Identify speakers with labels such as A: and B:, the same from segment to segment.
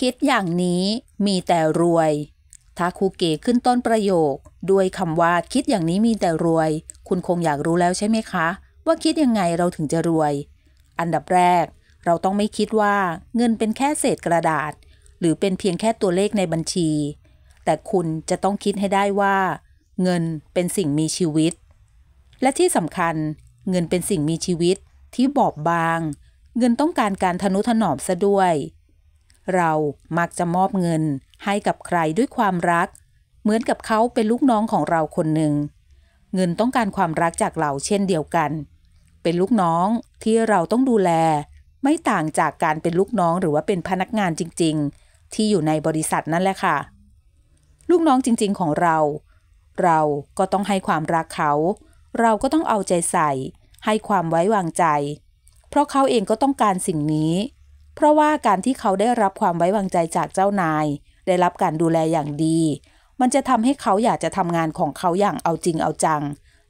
A: คิดอย่างนี้มีแต่รวยทาคูเกะขึ้นต้นประโยคด้วยคำว่าคิดอย่างนี้มีแต่รวย คุณคงอยากรู้แล้วใช่ไหมคะ ว่าคิดยังไงเราถึงจะรวย อันดับแรก เราต้องไม่คิดว่าเงินเป็นแค่เศษกระดาษ หรือเป็นเพียงแค่ตัวเลขในบัญชี แต่คุณจะต้องคิดให้ได้ว่า เงินเป็นสิ่งมีชีวิต และที่สำคัญเงินเป็นสิ่งมีชีวิตที่บอบบาง เงินต้องการการทนุถนอมซะด้วยเรา มักจะมอบเงินให้กับใครด้วยความรัก เหมือนกับเขาเป็นลูกน้องของเราคนหนึ่ง เงินต้องการความรักจากเราเช่นเดียวกัน เป็นลูกน้องที่เราต้องดูแล ไม่ต่างจากการเป็นลูกน้องหรือว่าเป็นพนักงานจริง ๆ ที่อยู่ในบริษัทนั่นแหละค่ะ ลูกน้องจริงๆของเรา เราก็ต้องให้ความรักเขา เราก็ต้องเอาใจใส่ ให้ความไว้วางใจ เพราะเขาเองก็ต้องการสิ่งนี้เพราะว่าการที่เขาได้รับความไว้วางใจจากเจ้านาย ได้รับการดูแลอย่างดี มันจะทำให้เขาอยากจะทำงานของเขาอย่างเอาจริงเอาจัง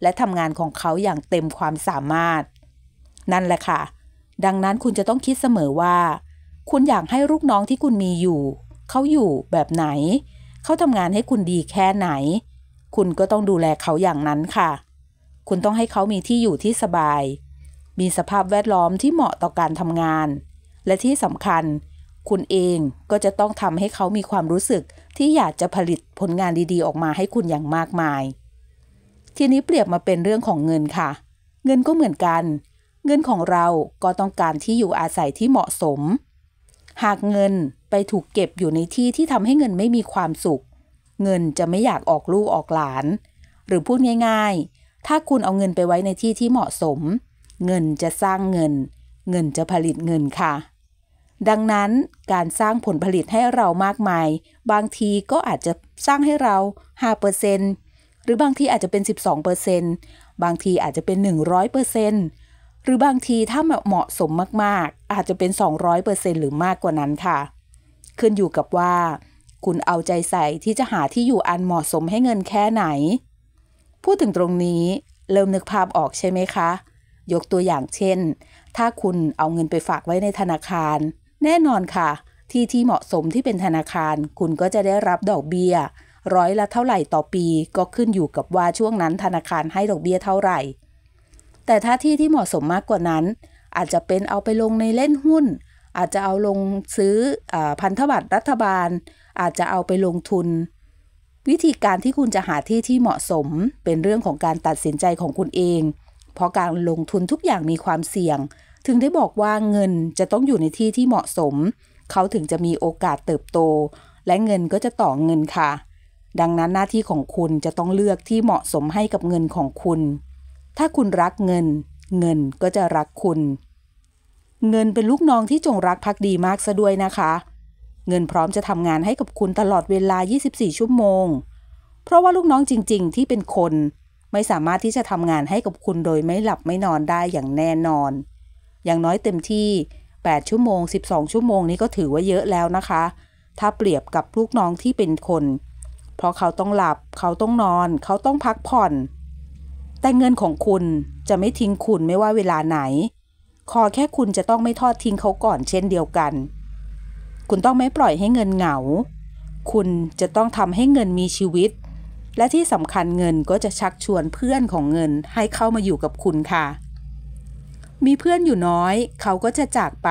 A: และทำงานของเขาอย่างเต็มความสามารถ นั่นแหละค่ะ ดังนั้นคุณจะต้องคิดเสมอว่า คุณอยากให้ลูกน้องที่คุณมีอยู่ เขาอยู่แบบไหน เขาทำงานให้คุณดีแค่ไหน คุณก็ต้องดูแลเขาอย่างนั้นค่ะ คุณต้องให้เขามีที่อยู่ที่สบาย มีสภาพแวดล้อมที่เหมาะต่อการทำงานและที่สำคัญ คุณเองก็จะต้องทำให้เขามีความรู้สึกที่อยากจะผลิตผลงานดีๆออกมาให้คุณอย่างมากมาย ทีนี้เปรียบมาเป็นเรื่องของเงินค่ะ เงินก็เหมือนกัน เงินของเราก็ต้องการที่อยู่อาศัยที่เหมาะสม หากเงินไปถูกเก็บอยู่ในที่ที่ทำให้เงินไม่มีความสุข เงินจะไม่อยากออกลูกออกหลาน หรือพูดง่ายๆ ถ้าคุณเอาเงินไปไว้ในที่ที่เหมาะสม เงินจะสร้างเงิน เงินจะผลิตเงินค่ะดังนั้นการสร้างผลผลิตให้เรามากมาย บางทีก็อาจจะสร้างให้เรา5%หรือบางทีอาจจะเป็น 12%บางทีอาจจะเป็น 100%หรือบางทีถ้าเหมาะสมมาก ๆ อาจจะเป็น 200%หรือมากกว่านั้นค่ะ ขึ้นอยู่กับว่า คุณเอาใจใส่ที่จะหาที่อยู่อันเหมาะสมให้เงินแค่ไหน พูดถึงตรงนี้เริ่มนึกภาพออกใช่ไหมคะ ยกตัวอย่างเช่น ถ้าคุณเอาเงินไปฝากไว้ในธนาคารแน่นอนค่ะ ที่ที่เหมาะสมที่เป็นธนาคารคุณก็จะได้รับดอกเบี้ยร้อยละเท่าไหร่ต่อปี ก็ขึ้นอยู่กับว่าช่วงนั้นธนาคารให้ดอกเบี้ยเท่าไหร่ แต่ถ้าที่ที่เหมาะสมมากกว่านั้น อาจจะเป็นเอาไปลงในเล่นหุ้น อาจจะเอาลงซื้ออพันธบัตรรัฐบาล อาจจะเอาไปลงทุน วิธีการที่คุณจะหาที่ที่เหมาะสมเป็นเรื่องของการตัดสินใจของคุณเองเพราะการลงทุนทุกอย่างมีความเสี่ยงถึงได้บอกว่าเงินจะต้องอยู่ในที่ที่เหมาะสม เขาถึงจะมีโอกาสเติบโต และเงินก็จะต่อเงินค่ะ ดังนั้นหน้าที่ของคุณจะต้องเลือกที่เหมาะสมให้กับเงินของคุณ ถ้าคุณรักเงิน เงินก็จะรักคุณ เงินเป็นลูกน้องที่จงรักภักดีมากซะด้วยนะคะ เงินพร้อมจะทำงานให้กับคุณตลอดเวลา 24 ชั่วโมง เพราะว่าลูกน้องจริง ๆ ที่เป็นคน ไม่สามารถที่จะทำงานให้กับคุณโดยไม่หลับไม่นอนได้อย่างแน่นอนอย่างน้อยเต็มที่ 8 ชั่วโมง 12 ชั่วโมงนี้ก็ถือว่าเยอะแล้วนะคะ ถ้าเปรียบกับลูกน้องที่เป็นคน เพราะเขาต้องหลับเขาต้องนอน เขาต้องพักผ่อน แต่เงินของคุณจะไม่ทิ้งคุณไม่ว่าเวลาไหน ขอแค่คุณจะต้องไม่ทอดทิ้งเขาก่อนเช่นเดียวกัน คุณต้องไม่ปล่อยให้เงินเหงา คุณจะต้องทำให้เงินมีชีวิต และที่สำคัญเงินก็จะชักชวนเพื่อนของเงินให้เข้ามาอยู่กับคุณค่ะมีเพื่อนอยู่น้อย เขาก็จะจากไป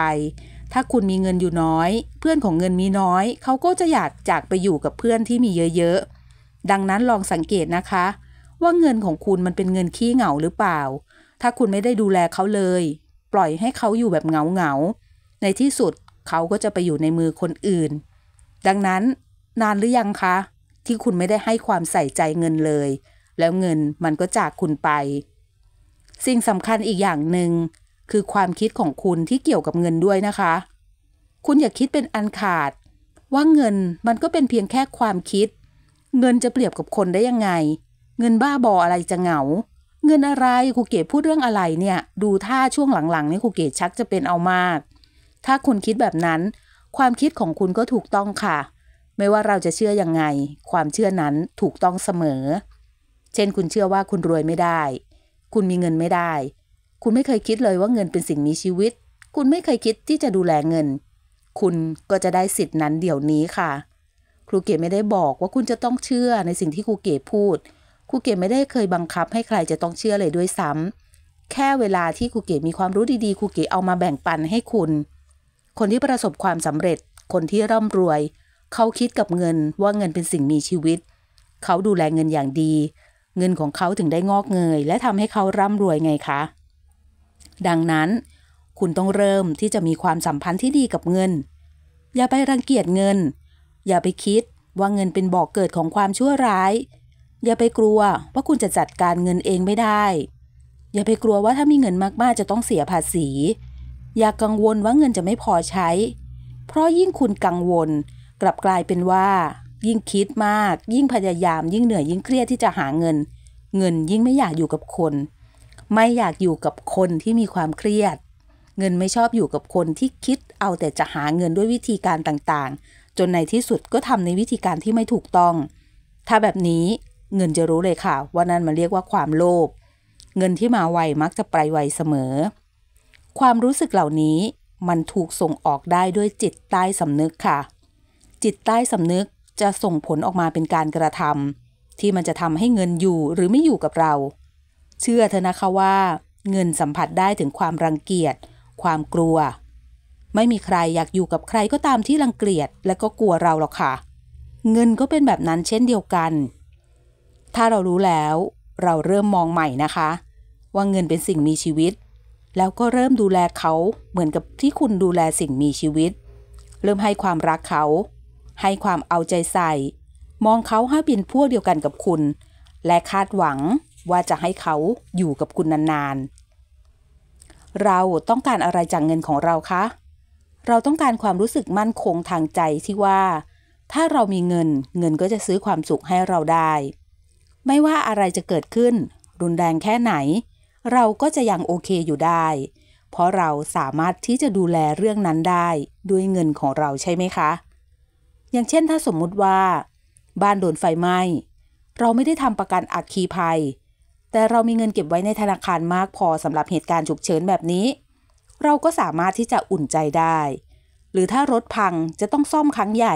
A: ถ้าคุณมีเงินอยู่น้อย เพื่อนของเงินมีน้อย เขาก็จะอยากจากไปอยู่กับเพื่อนที่มีเยอะๆ ดังนั้นลองสังเกตนะคะ ว่าเงินของคุณมันเป็นเงินขี้เหงาหรือเปล่า ถ้าคุณไม่ได้ดูแลเขาเลย ปล่อยให้เขาอยู่แบบเหงาเหงาในที่สุดเขาก็จะไปอยู่ในมือคนอื่น ดังนั้นนานหรือยังคะ ที่คุณไม่ได้ให้ความใส่ใจเงินเลย แล้วเงินมันก็จากคุณไปสิ่งสำคัญอีกอย่างหนึ่งคือความคิดของคุณที่เกี่ยวกับเงินด้วยนะคะ คุณอย่าคิดเป็นอันขาด ว่าเงินมันก็เป็นเพียงแค่ความคิด เงินจะเปรียบกับคนได้ยังไง เงินบ้าบออะไรจะเหงา เงินอะไรครูเกศพูดเรื่องอะไรเนี่ย ดูท่าช่วงหลังๆนี่ครูเกศชักจะเป็นเอามาก ถ้าคุณคิดแบบนั้น ความคิดของคุณก็ถูกต้องค่ะ ไม่ว่าเราจะเชื่อยังไง ความเชื่อนั้นถูกต้องเสมอ เช่นคุณเชื่อว่าคุณรวยไม่ได้คุณมีเงินไม่ได้ คุณไม่เคยคิดเลยว่าเงินเป็นสิ่งมีชีวิต คุณไม่เคยคิดที่จะดูแลเงิน คุณก็จะได้สิทธินั้นเดี๋ยวนี้ค่ะ ครูเกดไม่ได้บอกว่าคุณจะต้องเชื่อในสิ่งที่ครูเกดพูด ครูเกดไม่ได้เคยบังคับให้ใครจะต้องเชื่อเลยด้วยซ้ำ แค่เวลาที่ครูเกดมีความรู้ดีๆ ครูเกดเอามาแบ่งปันให้คุณ คนที่ประสบความสำเร็จ คนที่ร่ำรวย เขาคิดกับเงินว่าเงินเป็นสิ่งมีชีวิต เขาดูแลเงินอย่างดีเงินของเขาถึงได้งอกเงยและทำให้เขาร่ำรวยไงคะ ดังนั้น คุณต้องเริ่มที่จะมีความสัมพันธ์ที่ดีกับเงิน อย่าไปรังเกียจเงิน อย่าไปคิดว่าเงินเป็นบ่อกเกิดของความชั่วร้ายอย่าไปกลัวว่าคุณจะจัดการเงินเองไม่ได้ อย่าไปกลัวว่าถ้ามีเงินมากๆจะต้องเสียภาษี อย่ากังวลว่าเงินจะไม่พอใช้ เพราะยิ่งคุณกังวล กลับกลายเป็นว่ายิ่งคิดมาก ยิ่งพยายาม ยิ่งเหนื่อย ยิ่งเครียดที่จะหาเงิน เงินยิ่งไม่อยากอยู่กับคน ไม่อยากอยู่กับคนที่มีความเครียด เงินไม่ชอบอยู่กับคนที่คิดเอาแต่จะหาเงินด้วยวิธีการต่างๆ จนในที่สุดก็ทำในวิธีการที่ไม่ถูกต้อง ถ้าแบบนี้เงินจะรู้เลยค่ะ ว่านั่นมันเรียกว่าความโลภเงินที่มาไวมักจะไปไวเสมอ ความรู้สึกเหล่านี้ มันถูกส่งออกได้ด้วยจิตใต้สำนึกค่ะ จิตใต้สำนึกจะส่งผลออกมาเป็นการกระทำที่มันจะทำให้เงินอยู่หรือไม่อยู่กับเรา เชื่อเถอะนะคะว่า เงินสัมผัสได้ถึงความรังเกียจความกลัว ไม่มีใครอยากอยู่กับใครก็ตามที่รังเกียจและก็กลัวเราหรอกค่ะ เงินก็เป็นแบบนั้นเช่นเดียวกัน ถ้าเรารู้แล้ว เราเริ่มมองใหม่นะคะ ว่าเงินเป็นสิ่งมีชีวิต แล้วก็เริ่มดูแลเขาเหมือนกับที่คุณดูแลสิ่งมีชีวิต เริ่มให้ความรักเขาให้ความเอาใจใส่ มองเขาให้เป็นพวกเดียวกันกับคุณ และคาดหวังว่าจะให้เขาอยู่กับคุณนานๆ เราต้องการอะไรจากเงินของเราคะ เราต้องการความรู้สึกมั่นคงทางใจที่ว่า ถ้าเรามีเงินเงินก็จะซื้อความสุขให้เราได้ ไม่ว่าอะไรจะเกิดขึ้น รุนแรงแค่ไหน เราก็จะยังโอเคอยู่ได้ เพราะเราสามารถที่จะดูแลเรื่องนั้นได้ด้วยเงินของเราใช่ไหมคะอย่างเช่นถ้าสมมุติว่า บ้านโดนไฟไหม้ เราไม่ได้ทำประกันอัคคีภัย แต่เรามีเงินเก็บไว้ในธนาคารมากพอสำหรับเหตุการณ์ฉุกเฉินแบบนี้ เราก็สามารถที่จะอุ่นใจได้ หรือถ้ารถพังจะต้องซ่อมครั้งใหญ่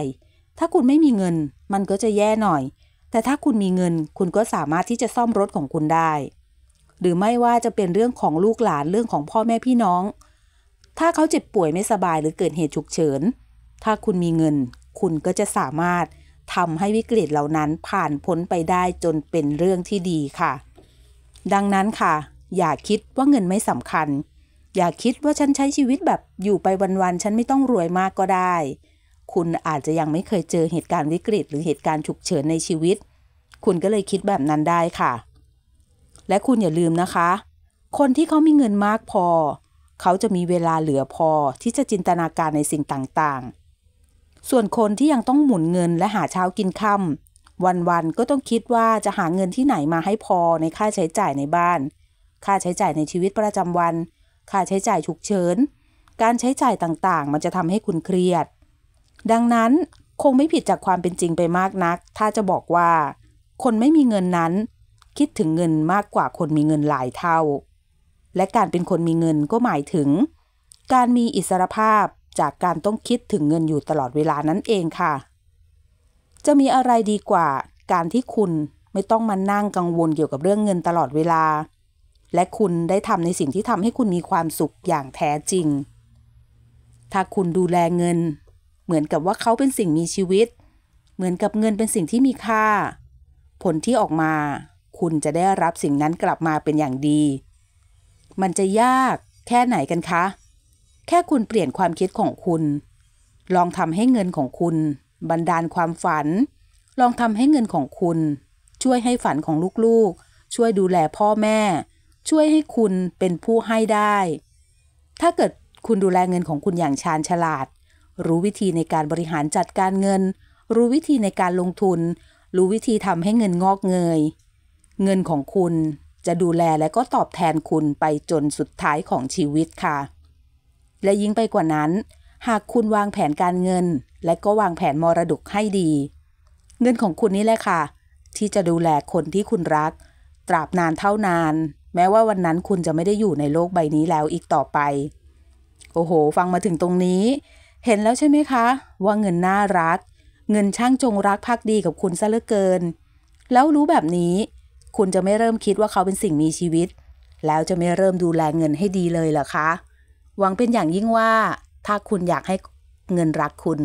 A: ถ้าคุณไม่มีเงิน มันก็จะแย่หน่อย แต่ถ้าคุณมีเงิน คุณก็สามารถที่จะซ่อมรถของคุณได้ หรือไม่ว่าจะเป็นเรื่องของลูกหลานเรื่องของพ่อแม่พี่น้อง ถ้าเขาเจ็บป่วยไม่สบายหรือเกิดเหตุฉุกเฉินถ้าคุณมีเงินคุณก็จะสามารถทำให้วิกฤตเหล่านั้นผ่านพ้นไปได้จนเป็นเรื่องที่ดีค่ะ ดังนั้นค่ะอย่าคิดว่าเงินไม่สำคัญ อย่าคิดว่าฉันใช้ชีวิตแบบอยู่ไปวันๆฉันไม่ต้องรวยมากก็ได้ คุณอาจจะยังไม่เคยเจอเหตุการณ์วิกฤต หรือเหตุการณ์ฉุกเฉินในชีวิต คุณก็เลยคิดแบบนั้นได้ค่ะ และคุณอย่าลืมนะคะ คนที่เขามีเงินมากพอเขาจะมีเวลาเหลือพอที่จะจินตนาการในสิ่งต่าง ๆส่วนคนที่ยังต้องหมุนเงินและหาเช้ากินค่ำวันๆก็ต้องคิดว่าจะหาเงินที่ไหนมาให้พอในค่าใช้จ่ายในบ้าน ค่าใช้จ่ายในชีวิตประจำวัน ค่าใช้จ่ายฉุกเฉิน การใช้จ่ายต่างๆ มันจะทำให้คุณเครียด ดังนั้นคงไม่ผิดจากความเป็นจริงไปมากนัก ถ้าจะบอกว่าคนไม่มีเงินนั้น คิดถึงเงินมากกว่าคนมีเงินหลายเท่า และการเป็นคนมีเงินก็หมายถึง การมีอิสรภาพจากการต้องคิดถึงเงินอยู่ตลอดเวลานั่นเองค่ะ จะมีอะไรดีกว่าการที่คุณไม่ต้องมานั่งกังวลเกี่ยวกับเรื่องเงินตลอดเวลา และคุณได้ทำในสิ่งที่ทำให้คุณมีความสุขอย่างแท้จริง ถ้าคุณดูแลเงิน เหมือนกับว่าเขาเป็นสิ่งมีชีวิต เหมือนกับเงินเป็นสิ่งที่มีค่า ผลที่ออกมาคุณจะได้รับสิ่งนั้นกลับมาเป็นอย่างดี มันจะยากแค่ไหนกันคะแค่คุณเปลี่ยนความคิดของคุณ ลองทำให้เงินของคุณ บันดาลความฝัน ลองทำให้เงินของคุณ ช่วยให้ฝันของลูกๆ ช่วยดูแลพ่อแม่ ช่วยให้คุณเป็นผู้ให้ได้ ถ้าเกิดคุณดูแลเงินของคุณอย่างชาญฉลาด รู้วิธีในการบริหารจัดการเงิน รู้วิธีในการลงทุน รู้วิธีทำให้เงินงอกเงย เงินของคุณจะดูแลและก็ตอบแทนคุณไปจนสุดท้ายของชีวิตค่ะและยิ่งไปกว่านั้น หากคุณวางแผนการเงิน และก็วางแผนมรดกให้ดี เงินของคุณนี่แหละค่ะ ที่จะดูแลคนที่คุณรัก ตราบนานเท่านาน แม้ว่าวันนั้นคุณจะไม่ได้อยู่ในโลกใบนี้แล้วอีกต่อไป โอ้โห ฟังมาถึงตรงนี้ เห็นแล้วใช่ไหมคะ ว่าเงินน่ารัก เงินช่างจงรักภักดีกับคุณซะเหลือเกิน แล้วรู้แบบนี้ คุณจะไม่เริ่มคิดว่าเขาเป็นสิ่งมีชีวิต แล้วจะไม่เริ่มดูแลเงินให้ดีเลยเหรอคะหวังเป็นอย่างยิ่งว่าถ้าคุณอยากให้เงินรักคุณ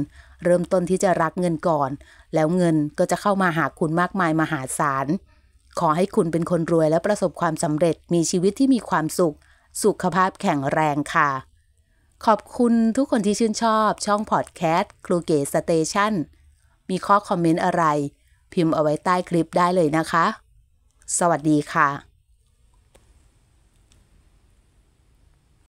A: เริ่มต้นที่จะรักเงินก่อน แล้วเงินก็จะเข้ามาหาคุณมากมายมหาศาล ขอให้คุณเป็นคนรวยและประสบความสำเร็จมีชีวิตที่มีความสุข สุขภาพแข็งแรงค่ะ ขอบคุณทุกคนที่ชื่นชอบ ช่องพอดแคสต์ครูเกสสเตชันมีข้อคอมเมนต์อะไร พิมพ์เอาไว้ใต้คลิปได้เลยนะคะ สวัสดีค่ะ